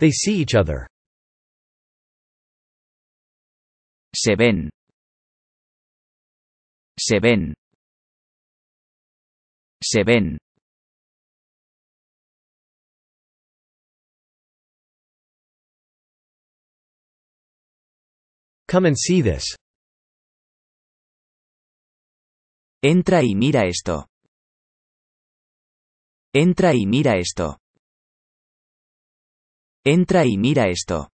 They see each other. Se ven. Se ven. Se ven. Come and see this. Entra y mira esto. Entra y mira esto. Entra y mira esto.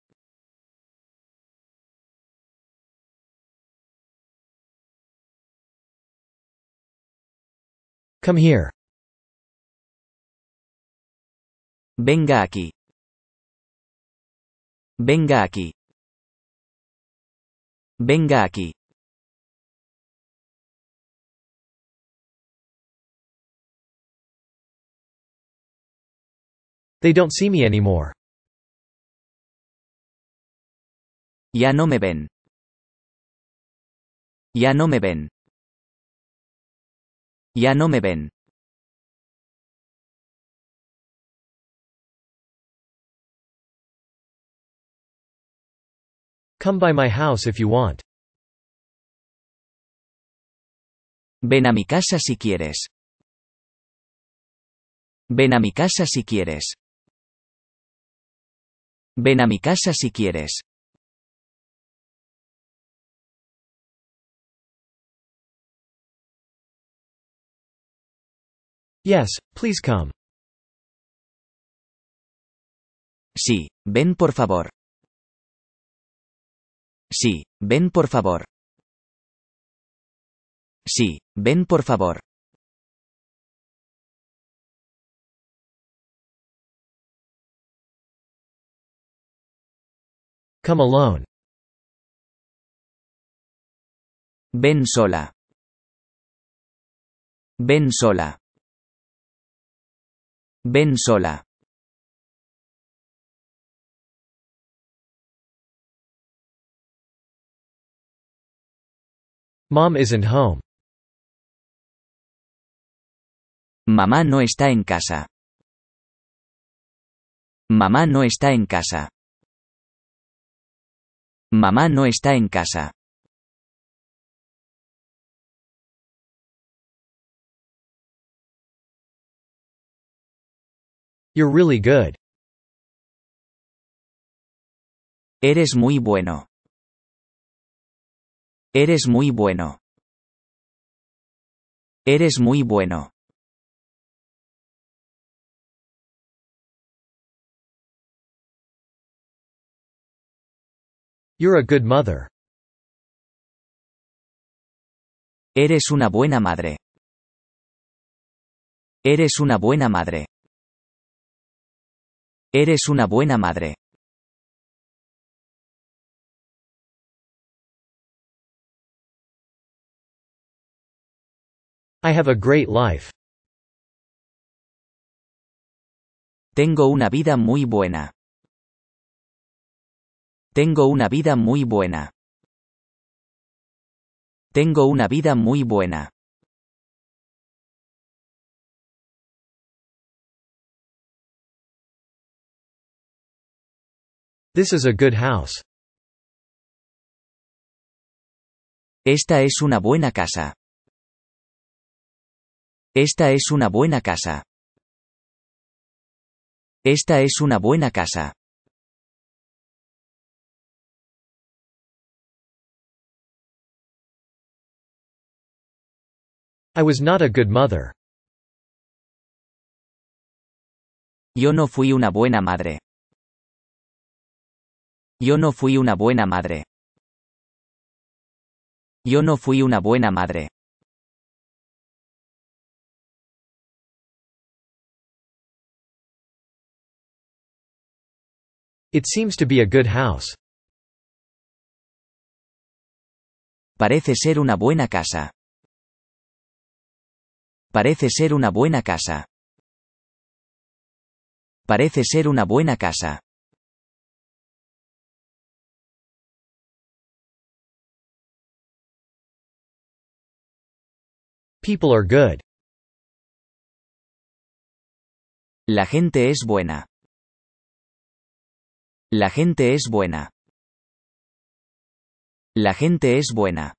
Come here. Venga aquí. Venga aquí. Venga aquí. They don't see me anymore. Ya no me ven. Ya no me ven. Ya no me ven. Come by my house if you want. Ven a mi casa si quieres. Ven a mi casa si quieres. Ven a mi casa si quieres. Yes, please come. Sí, ven por favor. Sí, ven por favor. Sí, ven por favor. Come alone. Ven sola. Ven sola. Ven sola. Mom home. Mamá no está en casa. Mamá no está en casa. Mamá no está en casa. You're really good. Eres muy bueno. Eres muy bueno. Eres muy bueno. You're a good mother. Eres una buena madre. Eres una buena madre. Eres una buena madre. I have a great life. Tengo una vida muy buena. Tengo una vida muy buena. Tengo una vida muy buena. This is a good house. Esta es una buena casa. Esta es una buena casa. Esta es una buena casa. I was not a good mother. Yo no fui una buena madre. Yo no fui una buena madre. Yo no fui una buena madre. It seems to be a good house. Parece ser una buena casa. Parece ser una buena casa. Parece ser una buena casa. People are good. La gente es buena. La gente es buena. La gente es buena.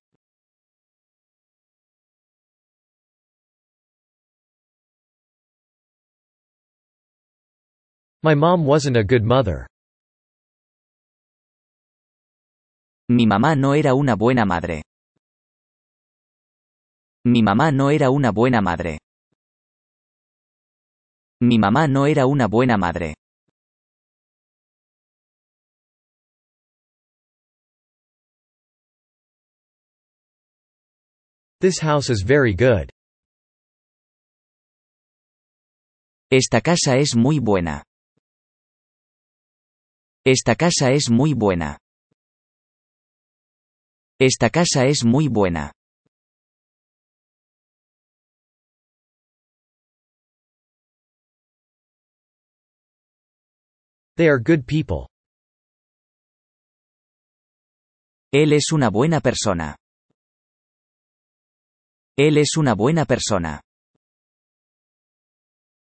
My mom wasn't a good mother. Mi mamá no era una buena madre. Mi mamá no era una buena madre. Mi mamá no era una buena madre. This house is very good. Esta casa es muy buena. Esta casa es muy buena. Esta casa es muy buena. They are good people. Él es una buena persona. Él es una buena persona.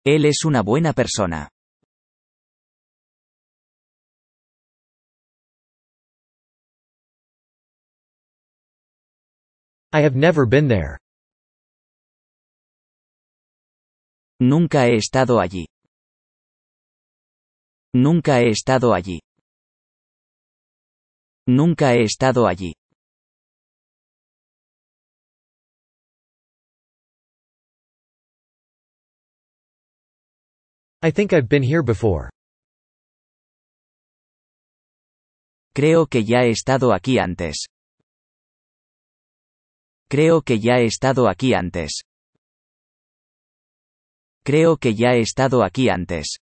Él es una buena persona. I have never been there. Nunca he estado allí. Nunca he estado allí. Nunca he estado allí. I think I've been here before. Creo que ya he estado aquí antes. Creo que ya he estado aquí antes. Creo que ya he estado aquí antes.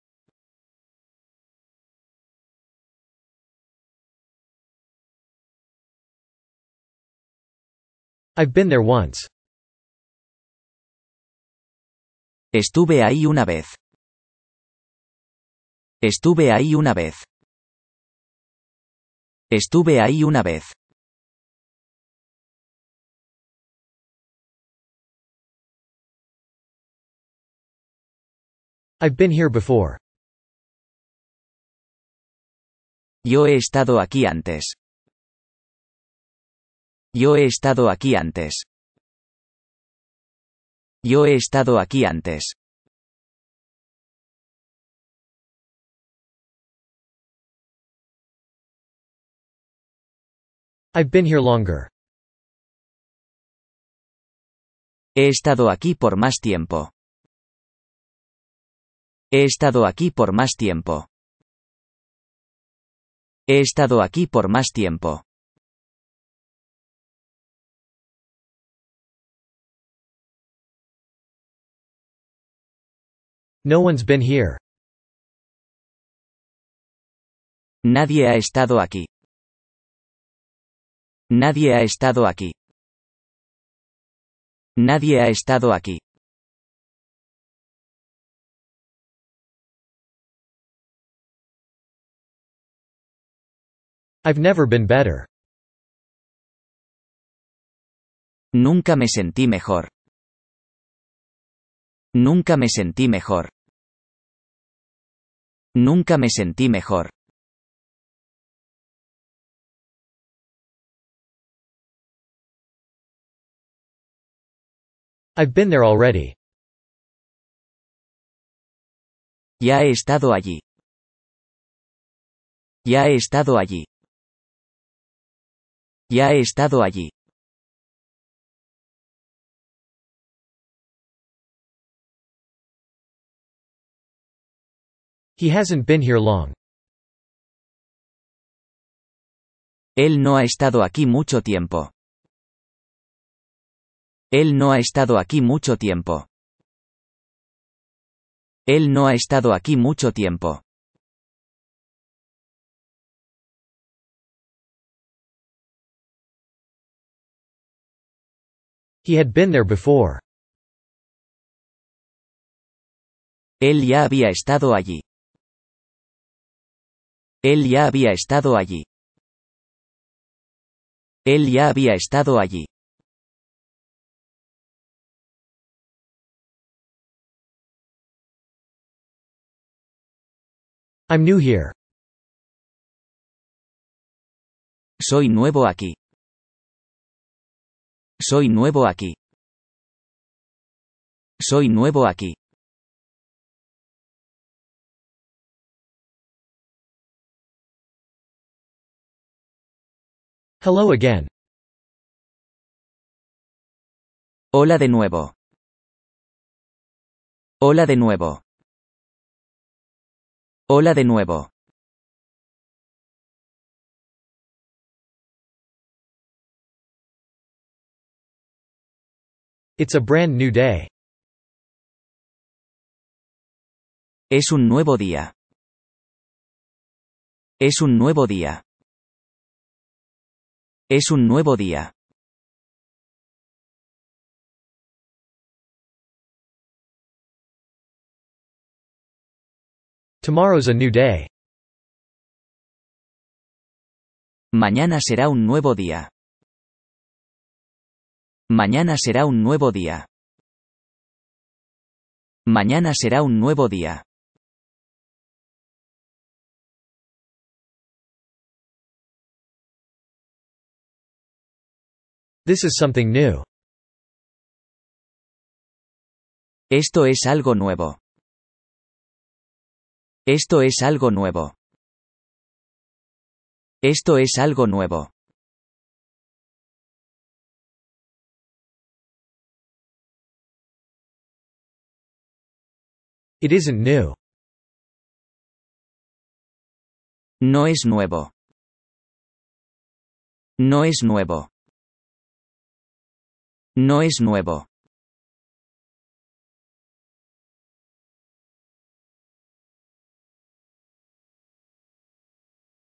I've been there once. Estuve ahí una vez. Estuve ahí una vez. Estuve ahí una vez. I've been here before. Yo he estado aquí antes. Yo he estado aquí antes. Yo he estado aquí antes. I've been here longer. He estado aquí por más tiempo. He estado aquí por más tiempo. He estado aquí por más tiempo. No one's been here. Nadie ha estado aquí. Nadie ha estado aquí. Nadie ha estado aquí. I've never been better. Nunca me sentí mejor. Nunca me sentí mejor. Nunca me sentí mejor. I've been there already. Ya he estado allí. Ya he estado allí. Ya he estado allí. He hasn't been here long. Él no ha estado aquí mucho tiempo. Él no ha estado aquí mucho tiempo. Él no ha estado aquí mucho tiempo. He had been there before. Él ya había estado allí. Él ya había estado allí. Él ya había estado allí. I'm new here. Soy nuevo aquí. Soy nuevo aquí. Soy nuevo aquí. Hello again. Hola de nuevo. Hola de nuevo. Hola de nuevo. It's a brand new day. Es un nuevo día. Es un nuevo día. Es un nuevo día. Tomorrow's a new day. Mañana será un nuevo día. Mañana será un nuevo día. Mañana será un nuevo día. This is something new. Esto es algo nuevo. Esto es algo nuevo. Esto es algo nuevo. It isn't new. No es nuevo. No es nuevo. No es nuevo.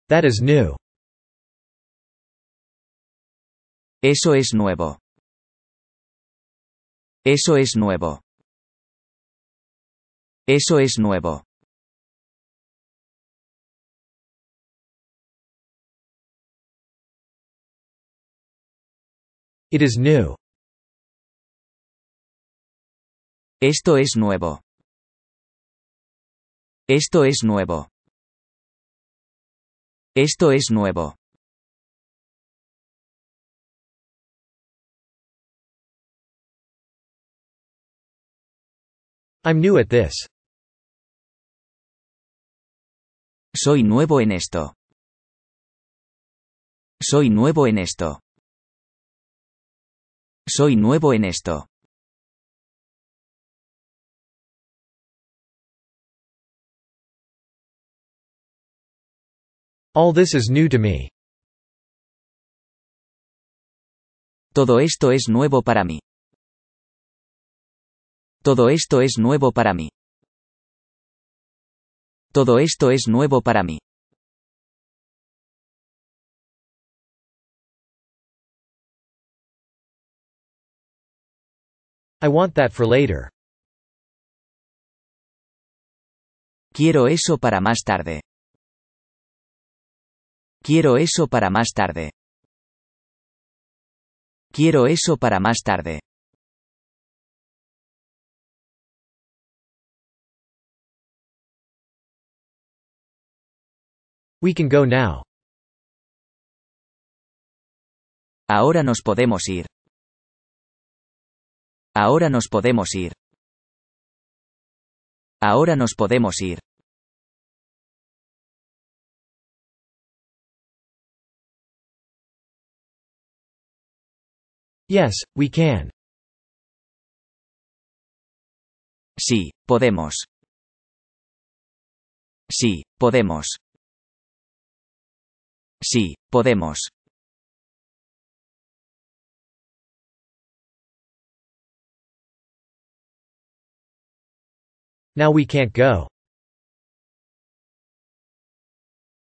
That is new. Eso es nuevo. Eso es nuevo. Eso es nuevo. It is new. Esto es nuevo. Esto es nuevo. Esto es nuevo. I'm new at this. Soy nuevo en esto. Soy nuevo en esto. Soy nuevo en esto. All this is new to me. Todo esto es nuevo para mí. Todo esto es nuevo para mí. Todo esto es nuevo para mí. I want that for later. Quiero eso para más tarde. Quiero eso para más tarde. Quiero eso para más tarde. We can go now. Ahora nos podemos ir. Ahora nos podemos ir. Ahora nos podemos ir. Yes, we can. Sí, podemos. Sí, podemos. Sí, podemos. Now we can't go.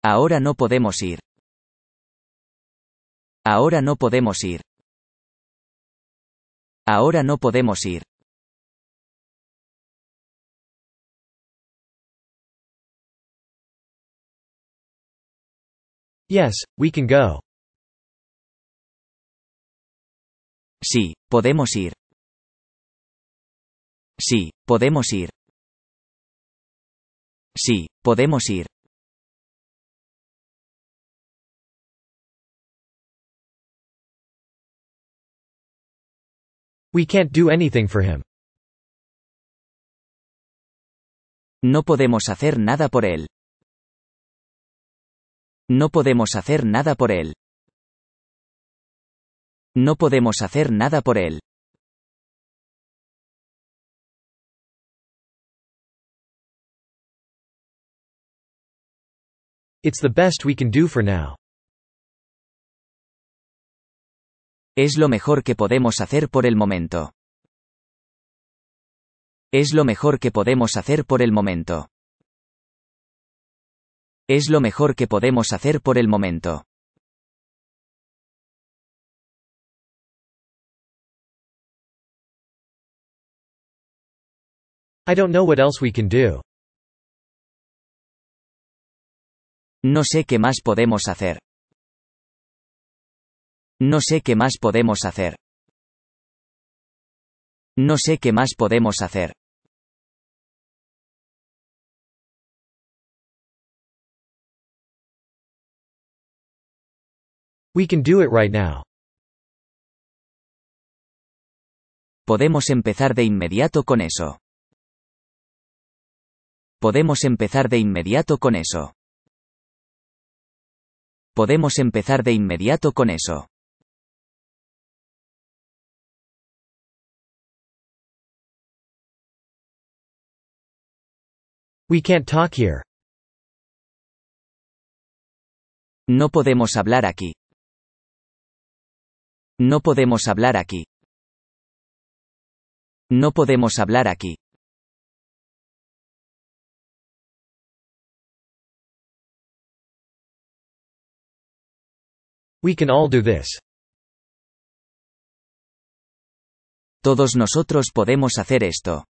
Ahora no podemos ir. Ahora no podemos ir. Ahora no podemos ir. Yes, we can go. Sí, podemos ir. Sí, podemos ir. Sí, podemos ir. We can't do anything for him. No podemos hacer nada por él. No podemos hacer nada por él. No podemos hacer nada por él. It's the best we can do for now. Es lo mejor que podemos hacer por el momento. Es lo mejor que podemos hacer por el momento. Es lo mejor que podemos hacer por el momento. I don't know what else we can do. No sé qué más podemos hacer. No sé qué más podemos hacer. No sé qué más podemos hacer. We can do it right now. Podemos empezar de inmediato con eso. Podemos empezar de inmediato con eso. Podemos empezar de inmediato con eso. We can't talk here. No podemos hablar aquí. No podemos hablar aquí. No podemos hablar aquí. We can all do this. Todos nosotros podemos hacer esto.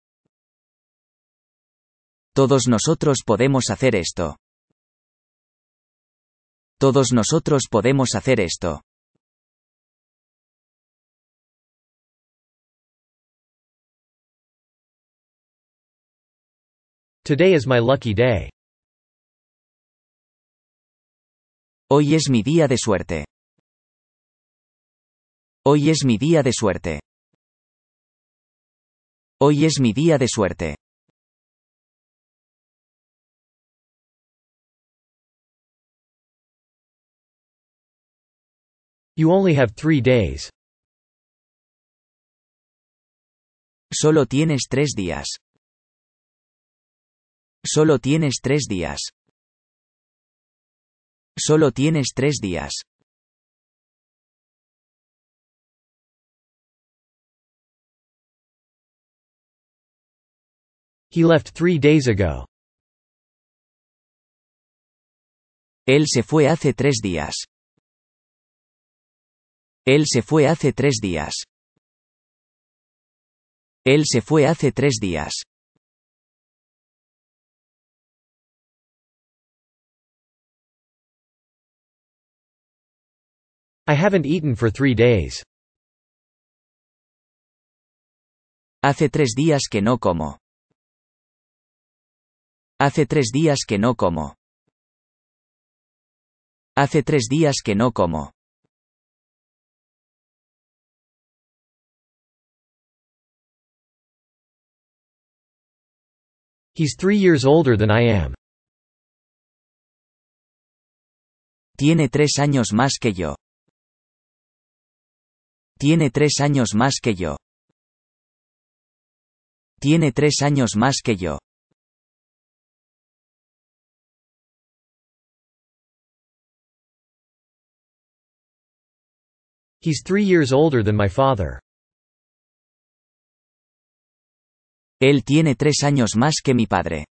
Todos nosotros podemos hacer esto. Todos nosotros podemos hacer esto. Today is my lucky day. Hoy es mi día de suerte. Hoy es mi día de suerte. Hoy es mi día de suerte. You only have three days. Solo tienes tres días. Solo tienes tres días. Solo tienes tres días. He left three days ago. Él se fue hace tres días. Él se fue hace tres días. Él se fue hace tres días. I haven't eaten for three days. Hace tres días que no como. Hace tres días que no como. Hace tres días que no como. He's three years older than I am. Tiene tres años más que yo. Tiene tres años más que yo. Tiene tres años más que yo. He's three years older than my father. Él tiene tres años más que mi padre.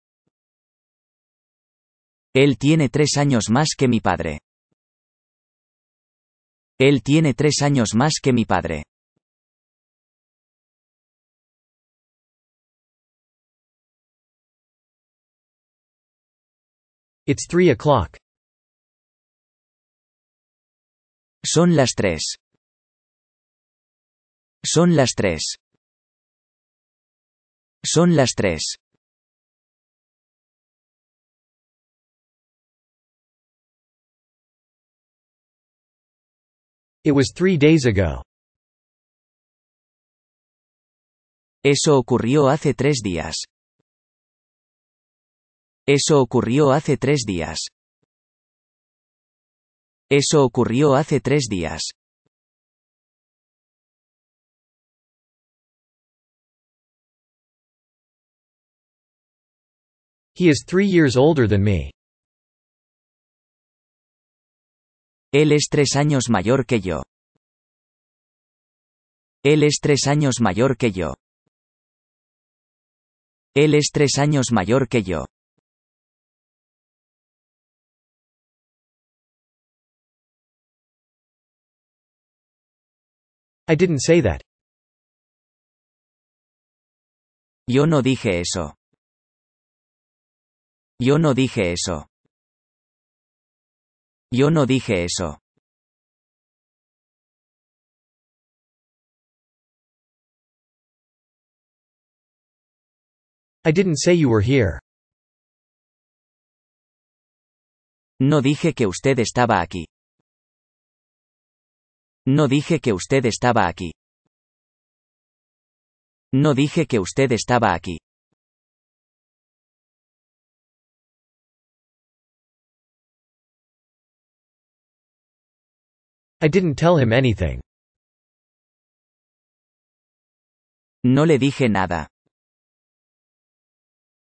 Él tiene tres años más que mi padre. Él tiene tres años más que mi padre. It's three o'clock. Son las tres. Son las tres. Son las tres. It was three days ago. Eso ocurrió hace tres días. Eso ocurrió hace tres días. Eso ocurrió hace tres días. He is three years older than me. Él es tres años mayor que yo. Él es tres años mayor que yo. Él es tres años mayor que yo. I didn't say that. Yo no dije eso. Yo no dije eso. Yo no dije eso. I didn't say you were here. No dije que usted estaba aquí. No dije que usted estaba aquí. No dije que usted estaba aquí. I didn't tell him anything. No le dije nada.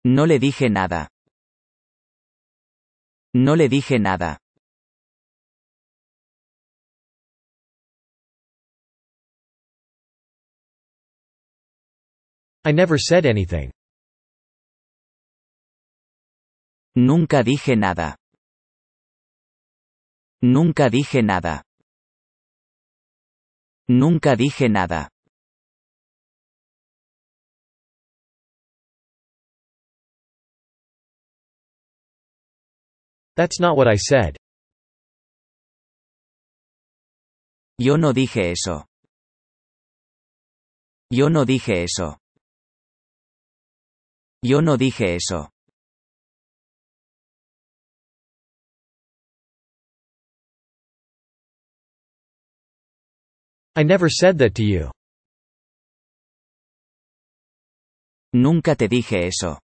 No le dije nada. No le dije nada. I never said anything. Nunca dije nada. Nunca dije nada. Nunca dije nada. That's not what I said. Yo no dije eso. Yo no dije eso. Yo no dije eso. I never said that to you. Nunca te dije eso.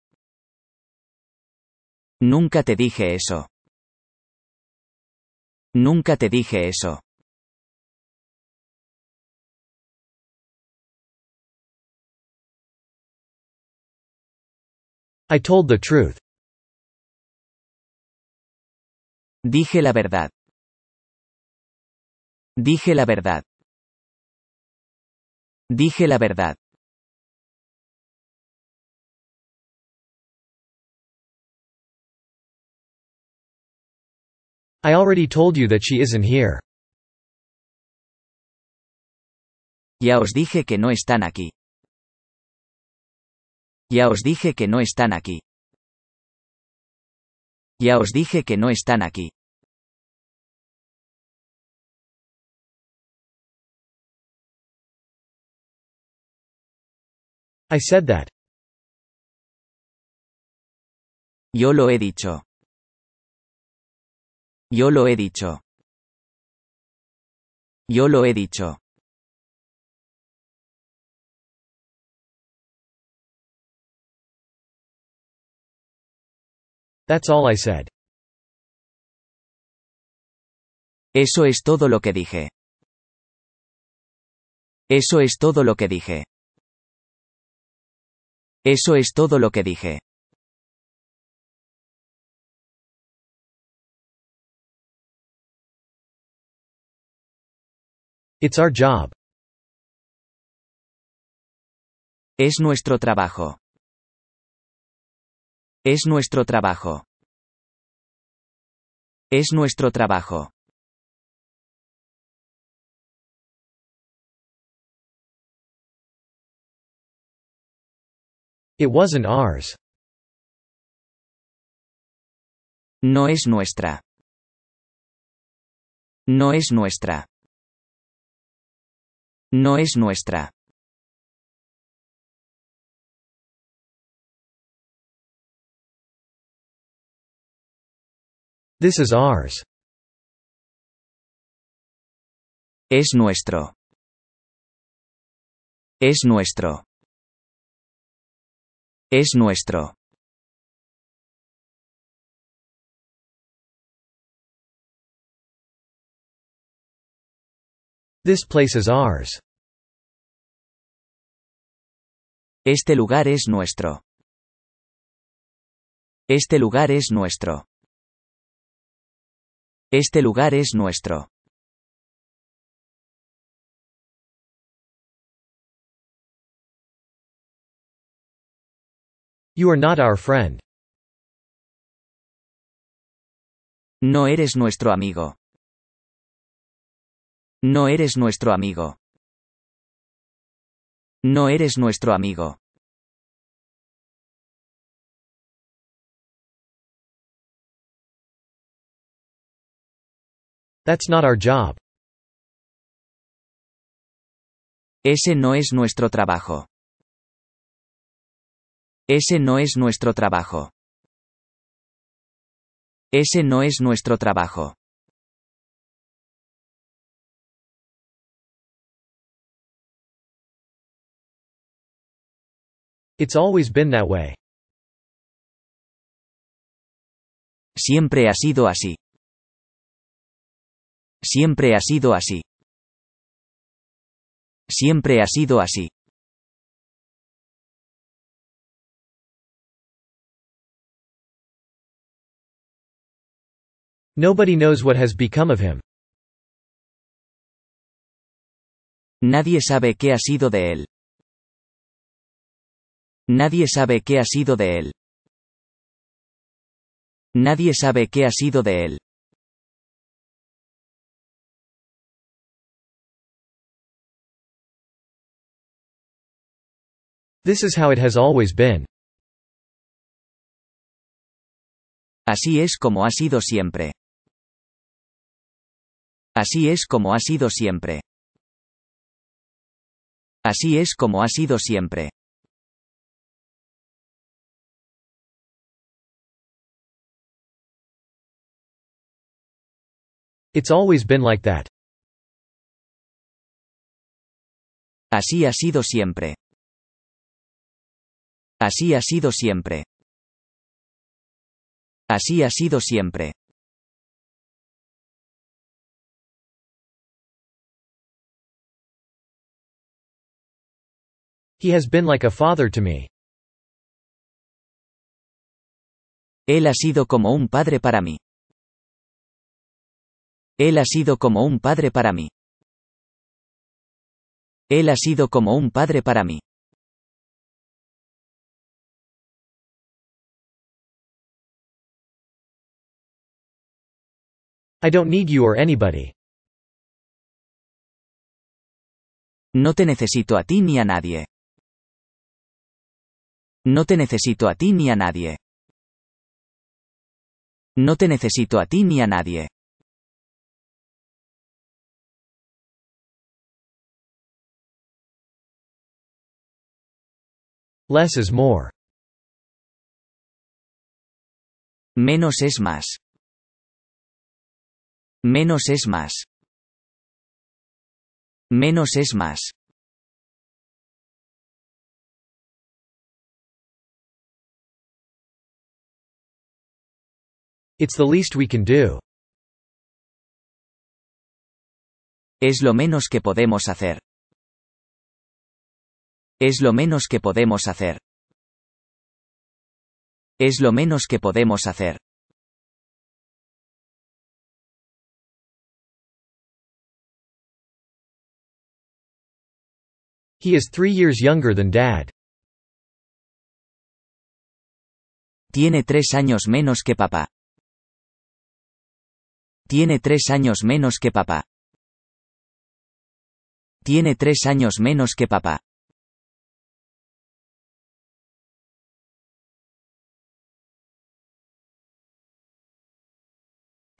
Nunca te dije eso. Nunca te dije eso. I told the truth. Dije la verdad. Dije la verdad. Dije la verdad. I already told you that she isn't here. Ya os dije que no están aquí. Ya os dije que no están aquí. Ya os dije que no están aquí. I said that. Yo lo he dicho. Yo lo he dicho. Yo lo he dicho. That's all I said. Eso es todo lo que dije. Eso es todo lo que dije. Eso es todo lo que dije. It's our job. Es nuestro trabajo. Es nuestro trabajo. Es nuestro trabajo. It wasn't ours. No es nuestra. No es nuestra. No es nuestra. This is ours. Es nuestro. Es nuestro. Es nuestro. Este lugar es nuestro. Este lugar es nuestro. Este lugar es nuestro. You are not our friend. No eres nuestro amigo. No eres nuestro amigo. No eres nuestro amigo. That's not our job. Ese no es nuestro trabajo. Ese no es nuestro trabajo. Ese no es nuestro trabajo. It's always been that way. Siempre ha sido así. Siempre ha sido así. Siempre ha sido así. Nobody knows what has become of him. Nadie sabe qué ha sido de él. Nadie sabe qué ha sido de él. Nadie sabe qué ha sido de él. This is how it has always been. Así es como ha sido siempre. Así es como ha sido siempre. Así es como ha sido siempre. It's always been like that. Así ha sido siempre. Así ha sido siempre. Así ha sido siempre. He has been like a father to me. Él ha sido como un padre para mí. Él ha sido como un padre para mí. Él ha sido como un padre para mí. I don't need you or anybody. No te necesito a ti ni a nadie. No te necesito a ti ni a nadie. No te necesito a ti ni a nadie. Less is more. Menos es más. Menos es más. Menos es más. It's the least we can do. Es lo menos que podemos hacer. Es lo menos que podemos hacer. Es lo menos que podemos hacer. He is three years younger than dad. Tiene tres años menos que papá. Tiene tres años menos que papá. Tiene tres años menos que papá.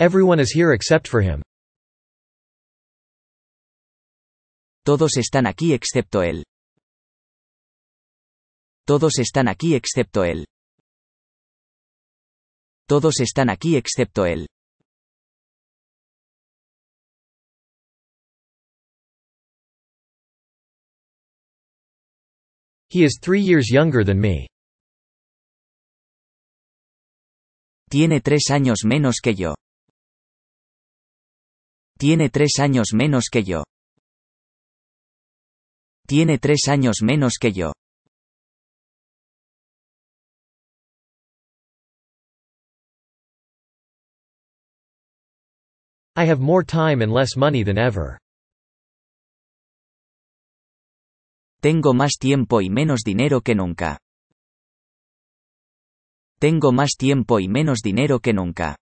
Everyone is here except for him. Todos están aquí excepto él. Todos están aquí excepto él. Todos están aquí excepto él. He is three years younger than me. Tiene tres años menos que yo. Tiene tres años menos que yo. Tiene tres años menos que yo. I have more time and less money than ever. Tengo más tiempo y menos dinero que nunca. Tengo más tiempo y menos dinero que nunca.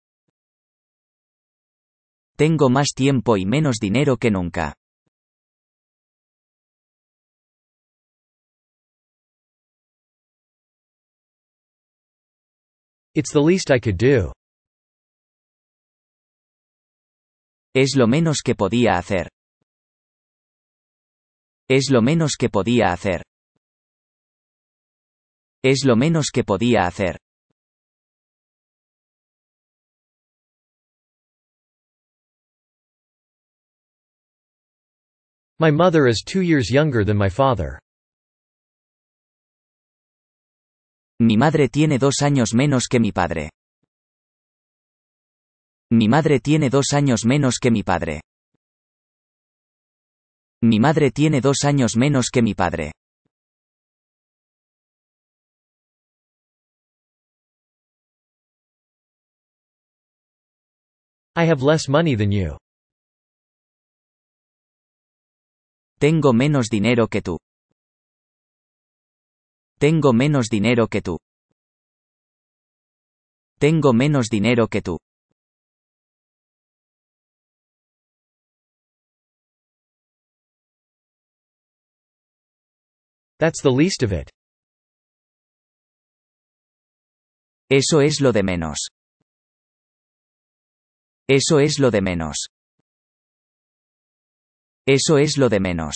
Tengo más tiempo y menos dinero que nunca. It's the least I could do. Es lo menos que podía hacer. Es lo menos que podía hacer. Es lo menos que podía hacer. My mother is two years younger than my father. Mi madre tiene dos años menos que mi padre. Mi madre tiene dos años menos que mi padre. Mi madre tiene dos años menos que mi padre. I have less money than you. Tengo menos dinero que tú. Tengo menos dinero que tú. Tengo menos dinero que tú. That's the least of it. Eso es lo de menos. Eso es lo de menos. Eso es lo de menos.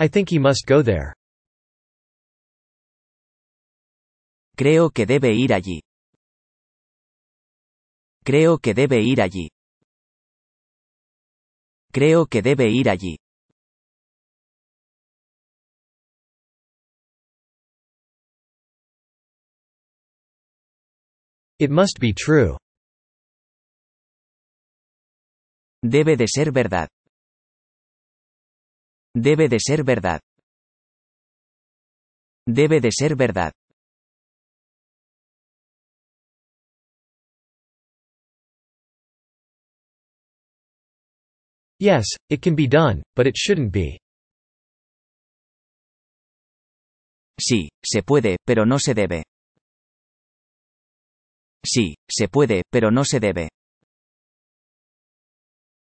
I think he must go there. Creo que debe ir allí. Creo que debe ir allí. Creo que debe ir allí. It must be true. Debe de ser verdad. Debe de ser verdad. Debe de ser verdad. Yes, it can be done, but it shouldn't be. Sí, se puede, pero no se debe. Sí, se puede, pero no se debe.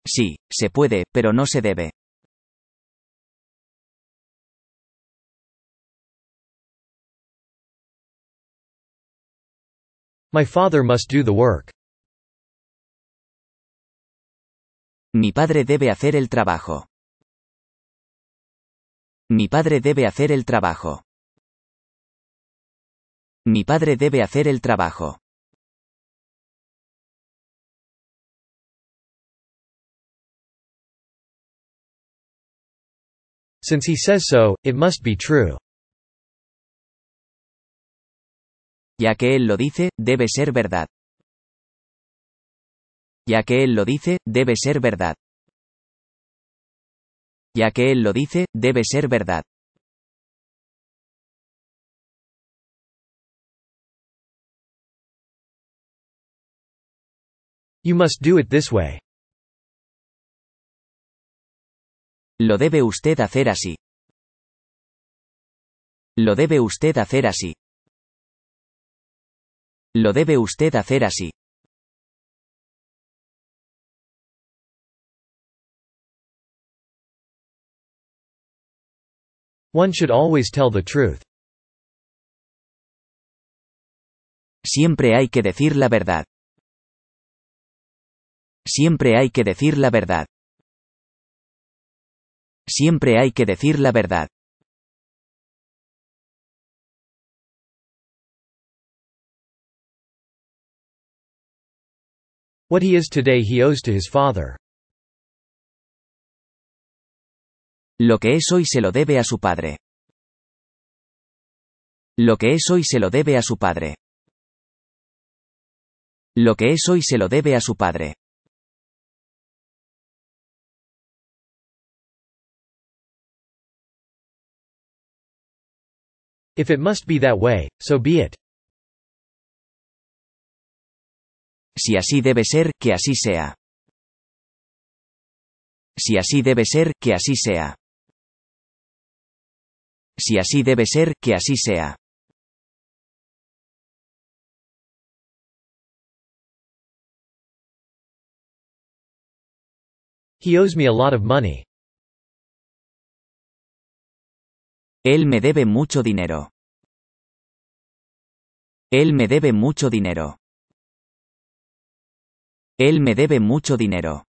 Sí, se puede, pero no se debe. My father must do the work. Mi padre debe hacer el trabajo. Mi padre debe hacer el trabajo. Mi padre debe hacer el trabajo. Since he says so, it must be true. Ya que él lo dice, debe ser verdad. Ya que Él lo dice, debe ser verdad. Ya que Él lo dice, debe ser verdad. You must do it this way. Lo debe usted hacer así. Lo debe usted hacer así. Lo debe usted hacer así. One should always tell the truth. Siempre hay que decir la verdad. Siempre hay que decir la verdad. Siempre hay que decir la verdad. What he is today he owes to his father. Lo que es hoy se lo debe a su padre. Lo que es hoy se lo debe a su padre. Lo que es hoy se lo debe a su padre. If it must be that way, so be it. Si así debe ser, que así sea. Si así debe ser, que así sea si así debe ser, que así sea. He owes me a lot of money. Él me debe mucho dinero. Él me debe mucho dinero. Él me debe mucho dinero.